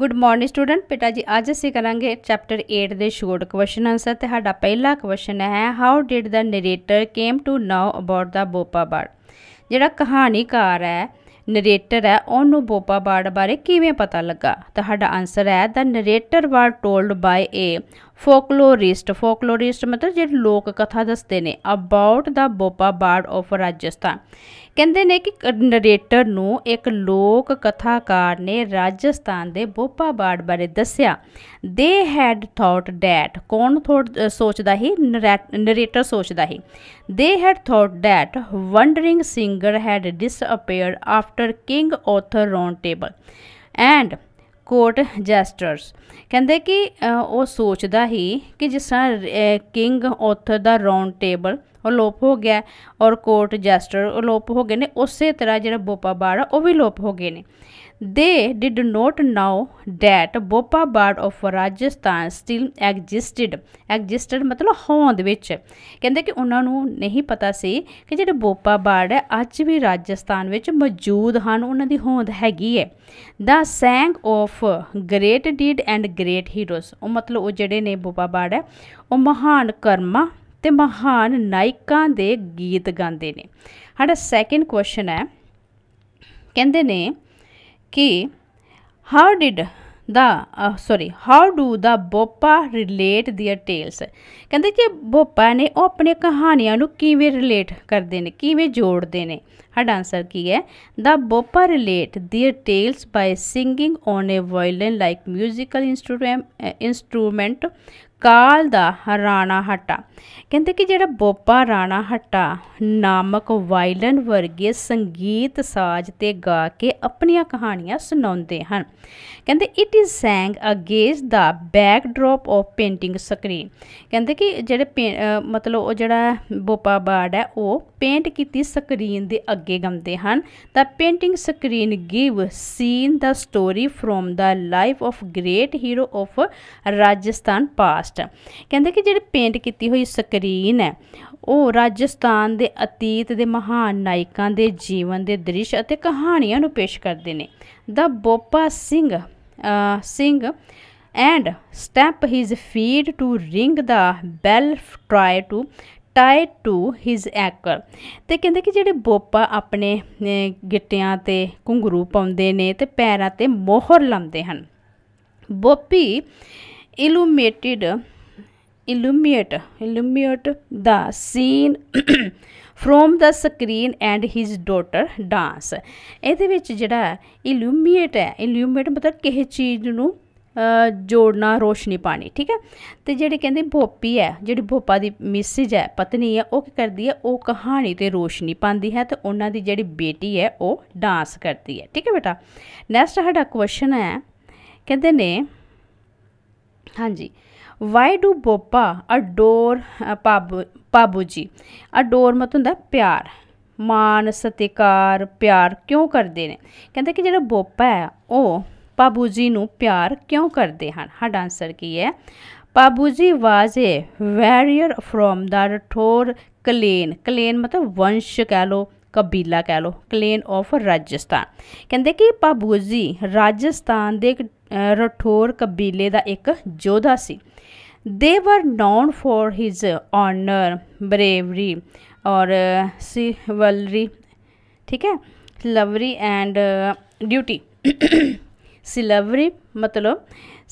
good morning student ਬੇਟਾ ਜੀ ਅੱਜ ਅਸੀਂ ਕਰਾਂਗੇ ਚੈਪਟਰ 8 ਦੇ ਸ਼ੋਰਟ ਕੁਐਸਚਨ ਆਨਸਰ ਤੁਹਾਡਾ ਪਹਿਲਾ ਕੁਐਸਚਨ ਹੈ how did the narrator came to know about the Bhopa bard ਜਿਹੜਾ ਕਹਾਣੀਕਾਰ ਹੈ ਨਰੇਟਰ ਹੈ ਉਹਨੂੰ ਬੋਪਾ ਬਾੜ ਬਾਰੇ ਕਿਵੇਂ ਪਤਾ ਲੱਗਾ ਤੁਹਾਡਾ ਆਨਸਰ ਹੈ the narrator was told by a folklorist folklorist ਮਤਲਬ ਜਿਹੜੇ ਲੋਕ ਕਥਾ ਦੱਸਦੇ ਨੇ about the Bhopa bard of Rajasthan ਕਹਿੰਦੇ ਨੇ ਕਿ ਨਰੇਟਰ ਨੂੰ ਇੱਕ ਲੋਕ ਕਥਾਕਾਰ ਨੇ ਰਾਜਸਥਾਨ ਦੇ ਬੋਪਾ ਬਾਰਡ ਬਾਰੇ ਦੱਸਿਆ ਦੇ ਹੈਡ ਥੌਟ ਡੈਟ ਕੌਣ ਥੌਟ ਸੋਚਦਾ ਹੀ ਨਰੇਟਰ ਸੋਚਦਾ ਹੀ they had thought that wandering singer had disappeared after King Arthur round table and court jesters ਕਹਿੰਦੇ ਕਿ ਉਹ ਸੋਚਦਾ ਹੀ ਕਿ ਜਿਸ ਤਰ੍ਹਾਂ ਕਿੰਗ ਆਥਰ ਦਾ ਰਾਉਂਡ ਟੇਬਲ ਲੋਪ ਹੋ ਗਿਆ ਔਰ ਕੋਰਟ ਜੈਸਟਰ ਲੋਪ ਹੋ ਗਏ ਨੇ ਉਸੇ ਤਰ੍ਹਾਂ ਜਿਹੜਾ ਬੋਪਾ ਬਾੜਾ ਉਹ ਵੀ ਲੋਪ ਹੋ ਗਏ ਨੇ They did not know that Bopa bird of Rajasthan still existed existed ਮਤਲਬ ਹੋਂਦ ਵਿੱਚ ਕਹਿੰਦੇ ਕਿ ਉਹਨਾਂ ਨੂੰ ਨਹੀਂ ਪਤਾ ਸੀ ਕਿ ਜਿਹੜੇ ਬੋਪਾ bird ਹੈ ਅੱਜ ਵੀ ਰਾਜਸਥਾਨ ਵਿੱਚ ਮੌਜੂਦ ਹਨ ਉਹਨਾਂ ਦੀ ਹੋਂਦ ਹੈਗੀ ਹੈ the sang of great deed and great heroes ਉਹ ਮਤਲਬ ਉਹ ਜਿਹੜੇ ਨੇ ਬੋਪਾ bird ਹੈ ਉਹ ਮਹਾਨ ਕਰਮਾਂ ਤੇ ਮਹਾਨ ਨਾਇਕਾਂ ਦੇ ਗੀਤ ਗਾਉਂਦੇ ਨੇ ਸਾਡਾ ਸੈਕਿੰਡ ਕੁਐਸਚਨ ਹੈ ਕਹਿੰਦੇ ਨੇ कि how did the sorry how do the Bhopa relate their tales ਕਹਿੰਦੇ ਕਿ ਬੋਪਾ ਨੇ ਉਹ ਆਪਣੇ ਕਹਾਣੀਆਂ ਨੂੰ ਕਿਵੇਂ ਰਿਲੇਟ ਕਰਦੇ ਨੇ ਕਿਵੇਂ ਜੋੜਦੇ ਨੇ ਸਾਡਾ ਆਨਸਰ ਕੀ ਹੈ the Bhopa relate their tales by singing on a violin like 뮤지컬 instrument call the Ravanhatta ਕਹਿੰਦੇ ਕਿ ਜਿਹੜਾ ਬੋਪਾ ਰਾਣਾ ਹਟਾ ਨਾਮਕ ਵਾਇਲਨ ਵਰਗੇ ਸੰਗੀਤ ਸਾਜ਼ ਤੇ ਗਾ ਕੇ ਆਪਣੀਆਂ ਕਹਾਣੀਆਂ ਸੁਣਾਉਂਦੇ ਹਨ ਕਹਿੰਦੇ it is sang against the backdrop of painting screen ਕਹਿੰਦੇ ਕਿ ਜਿਹੜੇ ਮਤਲਬ ਉਹ ਜਿਹੜਾ ਬੋਪਾ ਬਾਰਡ ਹੈ ਉਹ ਪੇਂਟ ਕੀਤੀ ਸਕਰੀਨ ਦੇ ਅੱਗੇ ਗਾਉਂਦੇ ਹਨ ਤਾਂ painting screen give scene the story from the life of great hero of Rajasthan ਪਾਸ ਕਾਸਟ ਕਹਿੰਦੇ ਕਿ ਜਿਹੜੀ ਪੇਂਟ ਕੀਤੀ ਹੋਈ ਸਕਰੀਨ ਹੈ ਉਹ ਰਾਜਸਥਾਨ ਦੇ ਅਤੀਤ ਦੇ ਮਹਾਨ ਨਾਇਕਾਂ ਦੇ ਜੀਵਨ ਦੇ ਦ੍ਰਿਸ਼ ਅਤੇ ਕਹਾਣੀਆਂ ਨੂੰ ਪੇਸ਼ ਕਰਦੇ ਨੇ the Bhopa sing sing and stamp his feet to ring the bell try to tie to his ankle ਤੇ ਕਹਿੰਦੇ ਕਿ ਜਿਹੜੇ ਬੋਪਾ ਆਪਣੇ ਗਿੱਟਿਆਂ ਤੇ ਘੁੰਗਰੂ ਪਾਉਂਦੇ ਨੇ ਤੇ ਪੈਰਾਂ ਤੇ ਮੋਹਰ ਲਾਉਂਦੇ ਹਨ ਬੋਪੀ illuminated illuminate illuminate the scene from the screen and his daughter dance ਇਹਦੇ ਵਿੱਚ ਜਿਹੜਾ illuminate ਹੈ illuminate ਮਤਲਬ ਕਿਸੇ ਚੀਜ਼ ਨੂੰ ਜੋੜਨਾ ਰੋਸ਼ਨੀ ਪਾਣੀ ਠੀਕ ਹੈ ਤੇ ਜਿਹੜੇ ਕਹਿੰਦੇ ਭੋਪੀ ਹੈ ਜਿਹੜੀ ਭੋਪਾ ਦੀ ਮਿਸਿਜ ਹੈ ਪਤਨੀ ਹੈ ਉਹ ਕੀ ਕਰਦੀ ਹੈ ਉਹ ਕਹਾਣੀ ਤੇ ਰੋਸ਼ਨੀ ਪਾਉਂਦੀ ਹੈ ਤੇ ਉਹਨਾਂ ਦੀ ਜਿਹੜੀ ਬੇਟੀ ਹੈ ਉਹ ਡਾਂਸ ਕਰਦੀ ਹੈ ਠੀਕ ਹੈ ਬੇਟਾ ਨੈਕਸਟ ਸਾਡਾ ਕੁਐਸਚਨ ਹੈ ਕਹਿੰਦੇ ਨੇ ਹਾਂਜੀ ਵਾਈ ਡੂ ਬੋਪਾ ਅਡੋਰ ਪਾਬੂ ਪਾਬੂ ਜੀ ਅਡੋਰ ਮਤ ਹੁੰਦਾ ਪਿਆਰ ਮਾਨ ਸਤਿਕਾਰ ਪਿਆਰ ਕਿਉਂ ਕਰਦੇ ਨੇ ਕਹਿੰਦਾ ਕਿ ਜਿਹੜਾ ਬੋਪਾ ਹੈ ਉਹ ਪਾਬੂ ਜੀ ਨੂੰ ਪਿਆਰ ਕਿਉਂ ਕਰਦੇ ਹਨ ਹਾਂ ਆਨਸਰ ਕੀ ਹੈ Pabu ji was a warrior from the Rathore clan clan ਮਤਲਬ ਵੰਸ਼ ਕਹਿ ਲੋ ਕਬੀਲਾ ਕਹਿ ਲੋ ਕਲੇਨ ਆਫ ਰਾਜਸਥਾਨ ਕਹਿੰਦੇ ਕਿ ਪਾਬੂ ਜੀ ਰਾਜਸਥਾਨ ਦੇ ਇੱਕ ਰਠੋਰ ਕਬੀਲੇ ਦਾ ਇੱਕ ਯੋਧਾ ਸੀ they were known for his honour bravery ਔਰ ਸਿਵਲਰੀ ਠੀਕ ਹੈ ਲਵਰੀ ਐਂਡ ਡਿਊਟੀ ਸਿਲਵਰੀ ਮਤਲਬ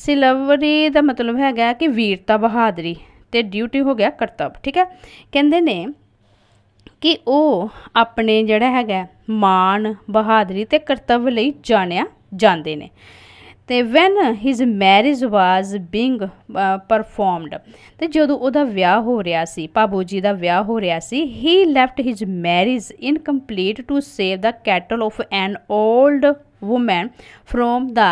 ਸਿਲਵਰੀ ਦਾ ਮਤਲਬ ਹੈਗਾ ਕਿ ਵੀਰਤਾ ਬਹਾਦਰੀ ਤੇ ਡਿਊਟੀ ਹੋ ਗਿਆ ਕਰਤੱਵ ਠੀਕ ਹੈ ਕਹਿੰਦੇ ਨੇ ਕਿ ਉਹ ਆਪਣੇ ਜਿਹੜਾ ਹੈਗਾ ਮਾਨ ਬਹਾਦਰੀ ਤੇ ਕਰਤੱਵ ਲਈ ਜਾਣਿਆ ਜਾਂਦੇ ਨੇ ਤੇ when his marriage was being performed ਤੇ ਜਦੋਂ ਉਹਦਾ ਵਿਆਹ ਹੋ ਰਿਹਾ ਸੀ ਪਾਬੂ ਜੀ ਦਾ ਵਿਆਹ ਹੋ ਰਿਹਾ ਸੀ he left his marriage incomplete to save the cattle of an 올ਡ women from the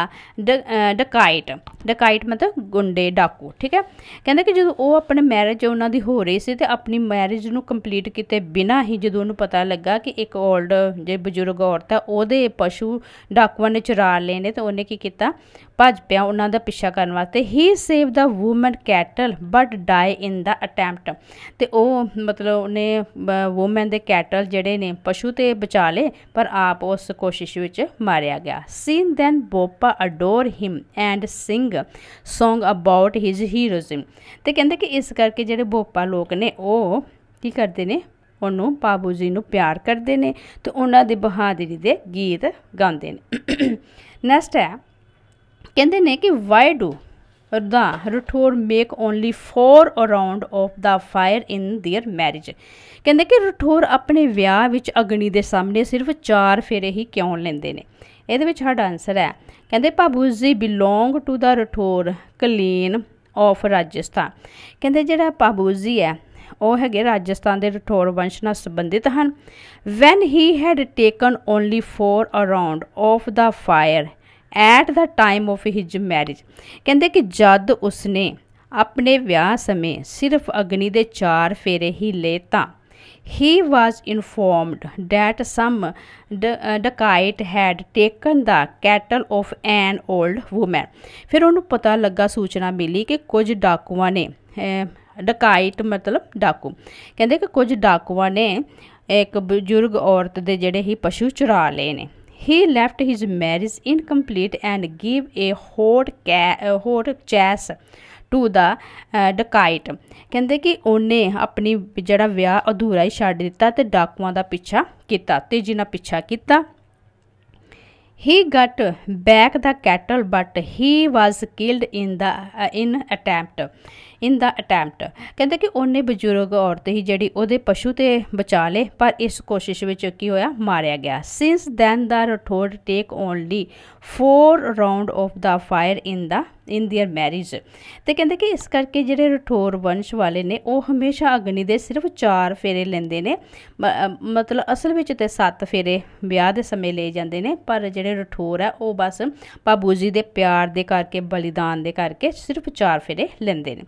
dacoit dacoit ਮਤਲਬ ਗੁੰਡੇ ਡਾਕੂ ਠੀਕ ਹੈ ਕਹਿੰਦਾ ਕਿ ਜਦੋਂ ਉਹ ਆਪਣੇ ਮੈਰਿਜ ਉਹਨਾਂ ਦੀ ਹੋ ਰਹੀ ਸੀ ਤੇ ਆਪਣੀ ਮੈਰਿਜ ਨੂੰ ਕੰਪਲੀਟ ਕੀਤੇ ਬਿਨਾ ਹੀ ਜਦੋਂ ਉਹਨੂੰ ਪਤਾ ਲੱਗਾ ਕਿ ਇੱਕ 올ਡ ਜੇ ਬਜ਼ੁਰਗ ਔਰਤ ਹੈ ਉਹਦੇ ਪਸ਼ੂ ਡਾਕੂਆਂ ਨੇ ਚੁਰਾ ਲਏ ਨੇ ਤੇ ਉਹਨੇ ਕੀ ਕੀਤਾ ਭੱਜ ਪਿਆ ਉਹਨਾਂ ਦਾ ਪਿੱਛਾ ਕਰਨ ਵਾਸਤੇ he save the woman cattle but die in the attempt ਤੇ ਉਹ ਮਤਲਬ ਉਹਨੇ ਔਮਨ ਦੇ ਕੈਟਲ ਜਿਹੜੇ ਨੇ ਪਸ਼ੂ ਤੇ ਬਚਾ ਲਏ ਪਰ ਆਪ ਉਸ ਕੋਸ਼ਿਸ਼ ਵਿੱਚ ਮਾਰਿਆ ਦਿਖਾਇਆ ਗਿਆ scene then Bhopa adore him and sing song about his heroism ਤੇ ਕਹਿੰਦੇ ਕਿ ਇਸ ਕਰਕੇ ਜਿਹੜੇ ਬੋਪਾ ਲੋਕ ਨੇ ਉਹ ਕੀ ਕਰਦੇ ਨੇ ਉਹਨੂੰ ਬਾਬੂ ਜੀ ਨੂੰ ਪਿਆਰ ਕਰਦੇ ਨੇ ਤੇ ਉਹਨਾਂ ਦੀ ਬਹਾਦਰੀ ਦੇ ਗੀਤ ਗਾਉਂਦੇ ਨੇ ਨੈਕਸਟ ਹੈ ਕਹਿੰਦੇ ਨੇ ਕਿ ਵਾਈ ਡੂ ਰਦਾ Rathore make only 4 around of the fire in their marriage ਕਹਿੰਦੇ ਕਿ ਰਠੋਰ ਆਪਣੇ ਵਿਆਹ ਵਿੱਚ ਅਗਨੀ ਦੇ ਸਾਹਮਣੇ ਸਿਰਫ 4 ਫੇਰੇ ਹੀ ਕਿਉਂ ਲੈਂਦੇ ਨੇ ਇਹਦੇ ਵਿੱਚ ਸਾਡਾ ਆਨਸਰ ਹੈ ਕਹਿੰਦੇ Pabu ji belong to the Rathore clan of Rajasthan ਕਹਿੰਦੇ ਜਿਹੜਾ ਭਾਬੂ ਜੀ ਹੈ ਉਹ ਹੈਗੇ ਰਾਜਸਥਾਨ ਦੇ ਰਠੌਰ ਵੰਸ਼ ਨਾਲ ਸੰਬੰਧਿਤ ਹਨ when he had taken only 4 around of the fire at the time of his marriage ਕਹਿੰਦੇ ਕਿ ਜਦ ਉਸਨੇ ਆਪਣੇ ਵਿਆਹ ਸਮੇਂ ਸਿਰਫ ਅਗਨੀ ਦੇ 4 ਫੇਰੇ ਹੀ ਲਏ ਤਾਂ he was informed that some dacoit had taken the cattle of an old woman fir onu pata laga suchna mili ke kuj dakuan ne dacoit matlab daku kende ke kuj dakuan ne ek buzurg aurat de jehde hi pashu chura le ne he left his marriage incomplete and gave a hot cat hot chase to the dacoit ਕਹਿੰਦੇ ਕਿ ਉਹਨੇ ਆਪਣੀ ਜਿਹੜਾ ਵਿਆਹ ਅਧੂਰਾ ਹੀ ਛੱਡ ਦਿੱਤਾ ਤੇ ਡਾਕੂਆਂ ਦਾ ਪਿੱਛਾ ਕੀਤਾ ਤੇਜ਼ੀ ਨਾਲ ਪਿੱਛਾ ਕੀਤਾ he got back the cattle but he was killed in the uh, in attempt in the attempt ਕਹਿੰਦੇ ਕਿ ਉਹਨੇ ਬਜ਼ੁਰਗ ਔਰਤ ਹੀ ਜਿਹੜੀ ਉਹਦੇ ਪਸ਼ੂ ਤੇ ਬਚਾ ਲੇ ਪਰ ਇਸ ਕੋਸ਼ਿਸ਼ ਵਿੱਚ ਕੀ ਹੋਇਆ ਮਾਰਿਆ ਗਿਆ since then the Rathore take only 4 round of the fire in the in their marriage ਤੇ ਕਹਿੰਦੇ ਕਿ ਇਸ ਕਰਕੇ ਜਿਹੜੇ ਰਠੋਰ ਵੰਸ਼ ਵਾਲੇ ਨੇ ਉਹ ਹਮੇਸ਼ਾ ਅਗਨੀ ਦੇ ਸਿਰਫ 4 ਫੇਰੇ ਲੈਂਦੇ ਨੇ ਮਤਲਬ ਅਸਲ ਵਿੱਚ ਤੇ 7 ਫੇਰੇ ਵਿਆਹ ਦੇ ਸਮੇਂ ਲਏ ਜਾਂਦੇ ਨੇ ਪਰ ਜਿਹੜੇ ਰਠੋਰ ਆ ਉਹ ਬਸ ਬਾਬੂ ਜੀ ਦੇ ਪਿਆਰ ਦੇ ਕਰਕੇ ਬਲੀਦਾਨ ਦੇ ਕਰਕੇ ਸਿਰਫ 4 ਫੇਰੇ ਲੈਂਦੇ ਨੇ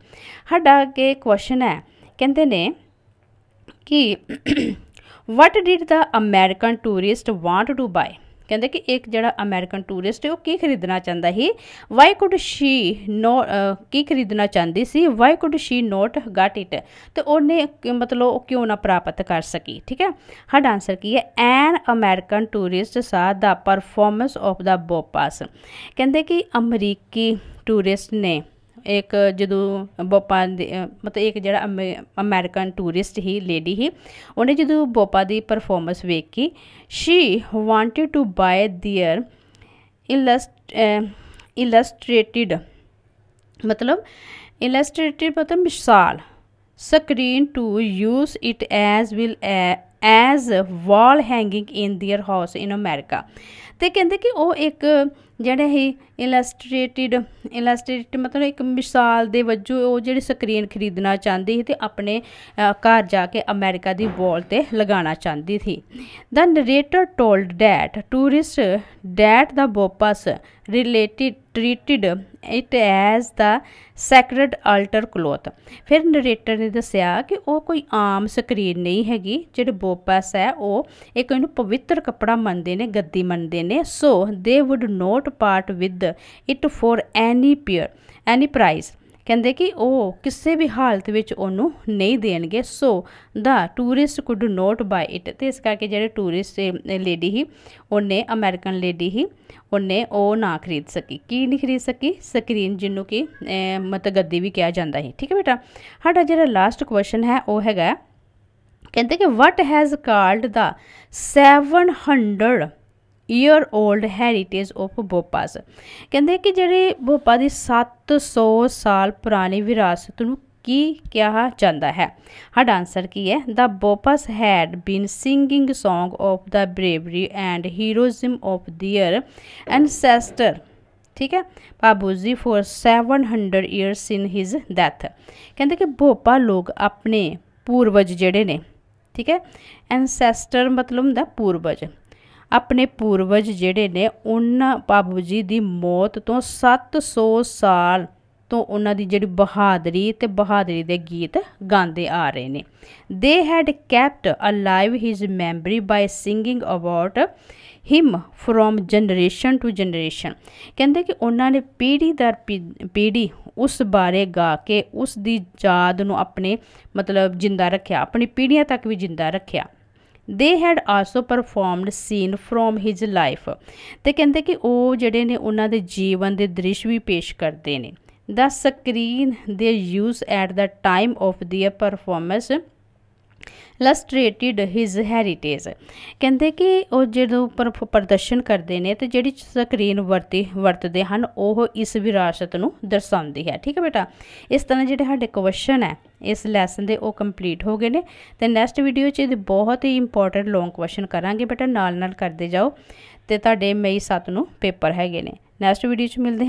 ਸਾਡਾ ਅੱਗੇ ਕੁਐਸਚਨ ਹੈ ਕਹਿੰਦੇ ਨੇ ਕਿ what did the American tourist want to buy ਕਹਿੰਦੇ ਕਿ ਇੱਕ ਜਿਹੜਾ ਅਮਰੀਕਨ ਟੂਰਿਸਟ ਹੈ ਉਹ ਕੀ ਖਰੀਦਣਾ ਚਾਹੁੰਦਾ ਸੀ ਵਾਈ ਕੁਡ ਸ਼ੀ ਨੋ ਕੀ ਖਰੀਦਣਾ ਚਾਹੁੰਦੀ ਸੀ why could she not got it ਤੇ ਉਹਨੇ ਮਤਲਬ ਉਹ ਕਿਉਂ ਨਾ ਪ੍ਰਾਪਤ ਕਰ ਸਕੀ ਠੀਕ ਹੈ ਸਾਡਾ ਆਨਸਰ ਕੀ ਹੈ ਐਨ ਅਮਰੀਕਨ ਟੂਰਿਸਟ ਸਾ ਦਾ ਪਰਫਾਰਮੈਂਸ ਆਫ ਦਾ ਬੋਪਾਸ ਕਹਿੰਦੇ ਕਿ ਅਮਰੀਕੀ ਟੂਰਿਸਟ ਨੇ ਇੱਕ ਜਦੋਂ ਬੋਪਾ ਦੇ ਮਤਲਬ ਇੱਕ ਜਿਹੜਾ ਅਮਰੀਕਨ ਟੂਰਿਸਟ ਹੀ ਲੇਡੀ ਹੀ ਉਹਨੇ ਜਦੋਂ ਬੋਪਾ ਦੀ ਪਰਫਾਰਮੈਂਸ ਵੇਖੀ she wanted to buy their illustrated ਮਤਲਬ ਇਲਸਟ੍ਰੇਟਿਡ ਮਤਲਬ ਮਿਸਾਲ screen to use it as well as wall hanging in their house in America ਤੇ ਕਹਿੰਦੇ ਕਿ ਉਹ ਇੱਕ ਜਿਹੜੇ ਹੀ ਇਲਸਟ੍ਰੇਟਿਡ ਇਲਸਟ੍ਰੇਟਿਡ ਮਤਲਬ ਇੱਕ ਮਿਸਾਲ ਦੇ ਵਜੋਂ ਉਹ ਜਿਹੜੀ ਸਕਰੀਨ ਖਰੀਦਣਾ ਚਾਹੁੰਦੀ ਸੀ ਤੇ ਆਪਣੇ ਘਰ ਜਾ ਕੇ ਅਮਰੀਕਾ ਦੀ ਵਾਲ ਤੇ ਲਗਾਉਣਾ ਚਾਹੁੰਦੀ ਸੀ the narrator told that tourist that the Bhopas related treated it as the sacred altar cloth ਫਿਰ ਨਰੇਟਰ ਨੇ ਦੱਸਿਆ ਕਿ ਉਹ ਕੋਈ ਆਮ ਸਕਰੀਨ ਨਹੀਂ ਹੈਗੀ ਜਿਹੜੇ ਬੋਪਸ ਹੈ ਉਹ ਇੱਕ ਇਹਨੂੰ ਪਵਿੱਤਰ ਕੱਪੜਾ ਮੰਨਦੇ ਨੇ ਗੱਦੀ ਮੰਨਦੇ ਨੇ so they would not part with it for any pier any price ਕਹਿੰਦੇ ਕਿ ਉਹ ਕਿਸੇ ਵੀ ਹਾਲਤ ਵਿੱਚ ਉਹਨੂੰ ਨਹੀਂ ਦੇਣਗੇ so the tourist could not buy it ਤੇ ਇਸ ਕਰਕੇ ਜਿਹੜੇ ਟੂਰਿਸਟ ਲੇਡੀ ਹੀ ਉਹਨੇ ਅਮਰੀਕਨ ਲੇਡੀ ਹੀ ਉਹਨੇ ਉਹ ਨਾ ਖਰੀਦ ਸਕੀ ਕੀ ਨਹੀਂ ਖਰੀਦ ਸਕੀ ਸਕਰੀਨ ਜਿੰਨੂੰ ਕਿ ਮਤਗੱਦੀ ਵੀ ਕਿਹਾ ਜਾਂਦਾ ਹੈ ਠੀਕ ਹੈ ਬੇਟਾ ਸਾਡਾ ਜਿਹੜਾ ਲਾਸਟ ਕੁਐਸਚਨ ਹੈ ਉਹ ਹੈਗਾ ਕਹਿੰਦੇ ਕਿ what has called the 700 year old heritage of Bhopas ਕਹਿੰਦੇ ਕਿ ਜਿਹੜੇ ਬੋਪਾ ਦੀ 700 ਸਾਲ ਪੁਰਾਣੀ ਵਿਰਾਸਤ ਨੂੰ ਕੀ ਕਿਹਾ ਜਾਂਦਾ ਹੈ ਸਾਡਾ ਆਨਸਰ ਕੀ ਹੈ the Bhopas had been singing song of the bravery and heroism of their ancestor ਠੀਕ ਹੈ Babu ji for 700 years in his death ਕਹਿੰਦੇ ਕਿ ਬੋਪਾ ਲੋਕ ਆਪਣੇ ਪੂਰਵਜ ਜਿਹੜੇ ਨੇ ਠੀਕ ਹੈ ਐਨਸੈਸਟਰ ਮਤਲਬ ਹੁੰਦਾ ਪੂਰਵਜ ਆਪਣੇ ਪੂਰਵਜ ਜਿਹੜੇ ਨੇ ਉਹਨਾਂ ਬਾਬੂ ਜੀ ਦੀ ਮੌਤ ਤੋਂ 700 ਸਾਲ ਤੋਂ ਉਹਨਾਂ ਦੀ ਜਿਹੜੀ ਬਹਾਦਰੀ ਤੇ ਬਹਾਦਰੀ ਦੇ ਗੀਤ ਗਾਉਂਦੇ ਆ ਰਹੇ ਨੇ they had kept alive his memory by singing about him from generation to generation ਕਹਿੰਦੇ ਕਿ ਉਹਨਾਂ ਨੇ ਪੀੜੀ ਦਰ ਪੀੜੀ ਉਸ ਬਾਰੇ ਗਾ ਕੇ ਉਸ ਦੀ ਯਾਦ ਨੂੰ ਆਪਣੇ ਮਤਲਬ ਜਿੰਦਾ ਰੱਖਿਆ ਆਪਣੀ ਪੀੜ੍ਹੀਆਂ ਤੱਕ ਵੀ ਜਿੰਦਾ ਰੱਖਿਆ they had also performed scene from his life ਤੇ ਕਹਿੰਦੇ ਕਿ ਉਹ ਜਿਹੜੇ ਨੇ ਉਹਨਾਂ ਦੇ ਜੀਵਨ ਦੇ ਦ੍ਰਿਸ਼ ਵੀ ਪੇਸ਼ ਕਰਦੇ ਨੇ the screen they use at the time of their performance illustrated his heritage ਕਹਿੰਦੇ ਕਿ ਉਹ ਜਦੋਂ ਪ੍ਰਦਰਸ਼ਨ ਕਰਦੇ ਨੇ ਤੇ ਜਿਹੜੀ ਸਕਰੀਨ ਵਰਤੀ ਵਰਤਦੇ ਹਨ ਉਹ ਇਸ ਵਿਰਾਸਤ ਨੂੰ ਦਰਸਾਉਂਦੀ ਹੈ ਠੀਕ ਹੈ ਬੇਟਾ ਇਸ ਤਰ੍ਹਾਂ ਜਿਹੜੇ ਸਾਡੇ ਕੁਐਸਚਨ ਹੈ ਇਸ ਲੈਸਨ ਦੇ ਉਹ ਕੰਪਲੀਟ ਹੋ ਗਏ ਨੇ ਤੇ ਨੈਕਸਟ ਵੀਡੀਓ 'ਚ ਇਹਦੇ ਬਹੁਤ ਹੀ ਇੰਪੋਰਟੈਂਟ ਲੌਂਗ ਕੁਐਸਚਨ ਕਰਾਂਗੇ ਬੇਟਾ ਨਾਲ ਨਾਲ ਕਰਦੇ ਜਾਓ ਤੇ ਤੁਹਾਡੇ ਮਈ 7 ਨੂੰ ਪੇਪਰ ਹੈਗੇ ਨੇ ਨੈਕਸਟ ਵੀਡੀਓ 'ਚ ਮਿਲਦੇ